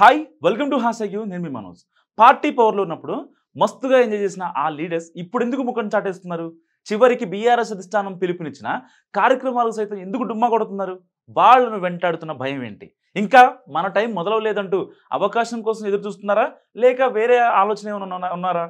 hi welcome to హాసయ్యూ నేను మీ Manoj party పవర్లో ఉన్నప్పుడు మస్తుగా ఎంజాయ్ చేసిన ఆ లీడర్స్ ఇప్పుడు ఎందుకు ముఖం చాటేస్తున్నారు చివరికి బీఆర్ఎస్ అధిష్టానం పిలుపునిచ్చిన కార్యక్రమాలకు సైతం ఎందుకు డుమ్మా కొడుతున్నారు వాళ్ళను వెంటాడుతున్న భయం ఏంటి ఇంకా మన టైం మొదలవలేదంటూ అవకాశం కోసం ఎదురు చూస్తున్నారా లేక వేరే ఆలోచన ఏమైనా ఉన్నారా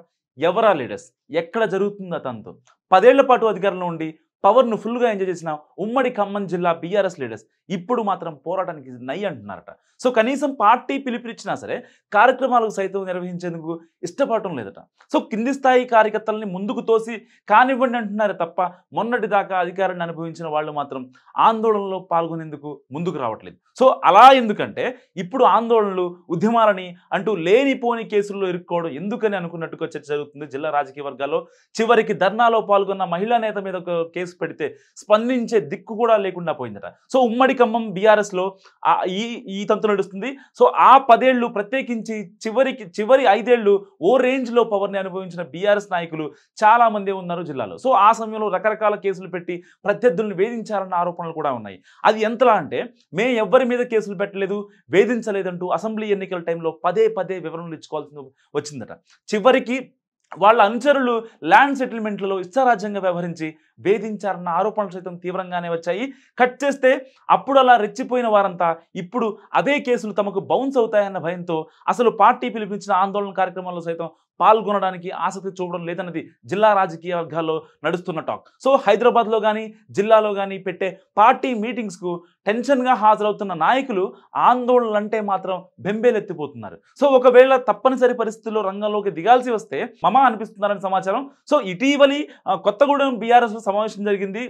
ఎవరా లీడర్స్ ఎక్కడ జరుగుతుందా తనతో పదేళ్ల పాటు అధికారంలో ఉండి పవర్ను ఫుల్గా ఎంజాయ్ చేసిన ఉమ్మడి ఖమ్మం జిల్లా బీఆర్ఎస్ లీడర్స్ ఇప్పుడు మాత్రం పోరాటానికి నై అంటున్నారట సో కనీసం పార్టీ పిలుపునిచ్చినా సరే కార్యక్రమాలకు సైతం నిర్వహించేందుకు ఇష్టపడటం లేదట సో కింది స్థాయి కార్యకర్తలని ముందుకు తోసి కానివ్వండి అంటున్నారే తప్ప మొన్నటి దాకా అధికారాన్ని అనుభవించిన వాళ్ళు మాత్రం ఆందోళనలో పాల్గొనేందుకు ముందుకు రావట్లేదు సో అలా ఎందుకంటే ఇప్పుడు ఆందోళనలు ఉద్యమాలని అంటూ లేనిపోని కేసుల్లో ఇరుక్కోవడం ఎందుకని అనుకున్నట్టుగా చర్చ జరుగుతుంది జిల్లా రాజకీయ వర్గాల్లో చివరికి ధర్నాలో పాల్గొన్న మహిళా నేత మీద కేసు కేసు పెడితే స్పందించే దిక్కు కూడా లేకుండా పోయిందట సో ఉమ్మడి ఖమ్మం బీఆర్ఎస్లో ఈ ఈ తంతు నడుస్తుంది సో ఆ పదేళ్లు ప్రత్యేకించి చివరికి చివరి ఐదేళ్లు ఓ రేంజ్లో పవర్ని అనుభవించిన బీఆర్ఎస్ నాయకులు చాలామంది ఉన్నారు జిల్లాలో సో ఆ సమయంలో రకరకాల కేసులు పెట్టి ప్రత్యర్థులను వేధించాలన్న ఆరోపణలు కూడా ఉన్నాయి అది ఎంతలా అంటే మేము ఎవ్వరి మీద కేసులు పెట్టలేదు వేధించలేదంటూ అసెంబ్లీ ఎన్నికల టైంలో పదే పదే వివరణలు ఇచ్చుకోవాల్సింది వచ్చిందట చివరికి వాళ్ళ అనుచరులు ల్యాండ్ సెటిల్మెంట్లలో ఇష్టారాజ్యంగా వ్యవహరించి వేధించారన్న ఆరోపణలు సైతం తీవ్రంగానే వచ్చాయి కట్ చేస్తే అప్పుడు అలా రెచ్చిపోయిన వారంతా ఇప్పుడు అదే కేసులు తమకు బౌన్స్ అవుతాయన్న భయంతో అసలు పార్టీ పిలిపించిన ఆందోళన కార్యక్రమాల్లో సైతం పాల్గొనడానికి ఆసక్తి చూపడం లేదన్నది జిల్లా రాజకీయ వర్గాల్లో నడుస్తున్న టాక్ సో హైదరాబాద్లో కానీ జిల్లాలో కానీ పెట్టే పార్టీ మీటింగ్స్కు టెన్షన్గా హాజరవుతున్న నాయకులు ఆందోళనలు అంటే మాత్రం బెంబేలెత్తిపోతున్నారు సో ఒకవేళ తప్పనిసరి పరిస్థితుల్లో రంగంలోకి దిగాల్సి వస్తే మమా అనిపిస్తున్నారని సమాచారం సో ఇటీవలి కొత్తగూడెం బీఆర్ఎస్ సమావేశం జరిగింది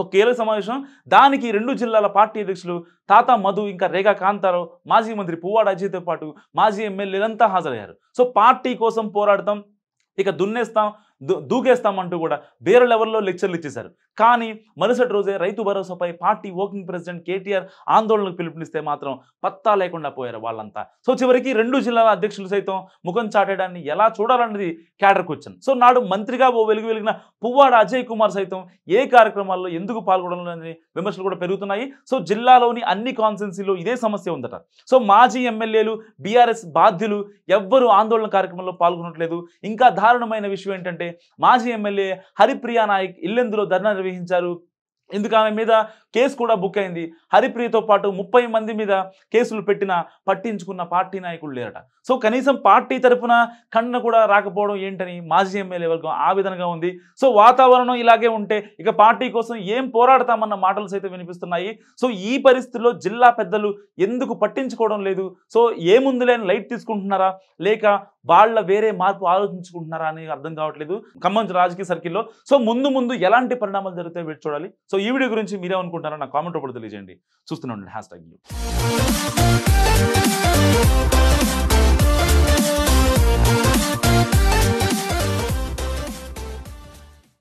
ఒక కీలక సమావేశం దానికి రెండు జిల్లాల పార్టీ అధ్యక్షులు తాత మధు ఇంకా రేఖా కాంతారావు మాజీ మంత్రి పువ్వాడ అజయ్తో పాటు మాజీ ఎమ్మెల్యేలంతా హాజరయ్యారు సో పార్టీ కోసం పోరాడతాం ఇక దున్నేస్తాం దూకేస్తామంటూ కూడా వేరే లెవెల్లో లెక్చర్లు ఇచ్చేశారు కానీ మరుసటి రోజే రైతు భరోసాపై పార్టీ వర్కింగ్ ప్రెసిడెంట్ కేటీఆర్ ఆందోళనకు పిలుపునిస్తే మాత్రం పత్తా లేకుండా పోయారు వాళ్ళంతా సో చివరికి రెండు జిల్లాల అధ్యక్షులు సైతం ముఖం చాటేయడాన్ని ఎలా చూడాలన్నది కేటర్ క్వశ్చన్ సో నాడు మంత్రిగా ఓ వెలుగు వెలిగిన పువ్వాడ అజయ్ కుమార్ సైతం ఏ కార్యక్రమాల్లో ఎందుకు పాల్గొనడం విమర్శలు కూడా పెరుగుతున్నాయి సో జిల్లాలోని అన్ని కాన్స్టెన్సీలో ఇదే సమస్య ఉందట సో మాజీ ఎమ్మెల్యేలు బీఆర్ఎస్ బాధ్యులు ఎవ్వరూ ఆందోళన కార్యక్రమంలో పాల్గొనట్లేదు ఇంకా దారుణమైన విషయం ఏంటంటే మాజీ ఎమ్మెల్యే హరిప్రియా నాయక్ ఇల్లెందులో ధర్నా నిర్వహించారు ఎందుకు ఆమె మీద కేసు కూడా బుక్ అయింది హరిప్రియతో పాటు ముప్పై మంది మీద కేసులు పెట్టినా పట్టించుకున్న పార్టీ నాయకులు లేరట సో కనీసం పార్టీ తరఫున కన్న కూడా రాకపోవడం ఏంటని మాజీ ఎమ్మెల్యే వర్గం విధంగా ఉంది సో వాతావరణం ఇలాగే ఉంటే ఇక పార్టీ కోసం ఏం పోరాడతామన్న మాటలు సైతం వినిపిస్తున్నాయి సో ఈ పరిస్థితుల్లో జిల్లా పెద్దలు ఎందుకు పట్టించుకోవడం లేదు సో లేని లైట్ తీసుకుంటున్నారా లేక వాళ్ళ వేరే మార్పు ఆలోచించుకుంటున్నారా అని అర్థం కావట్లేదు ఖమ్మం రాజకీయ సర్కిల్లో సో ముందు ముందు ఎలాంటి పరిణామాలు జరుగుతాయో చూడాలి సో ఈ వీడియో గురించి మీరేమనుకుంటారో నా కామెంట్ రూపంలో తెలియజేయండి చూస్తున్నాం ఉండండి హ్యాష్ ట్యాగ్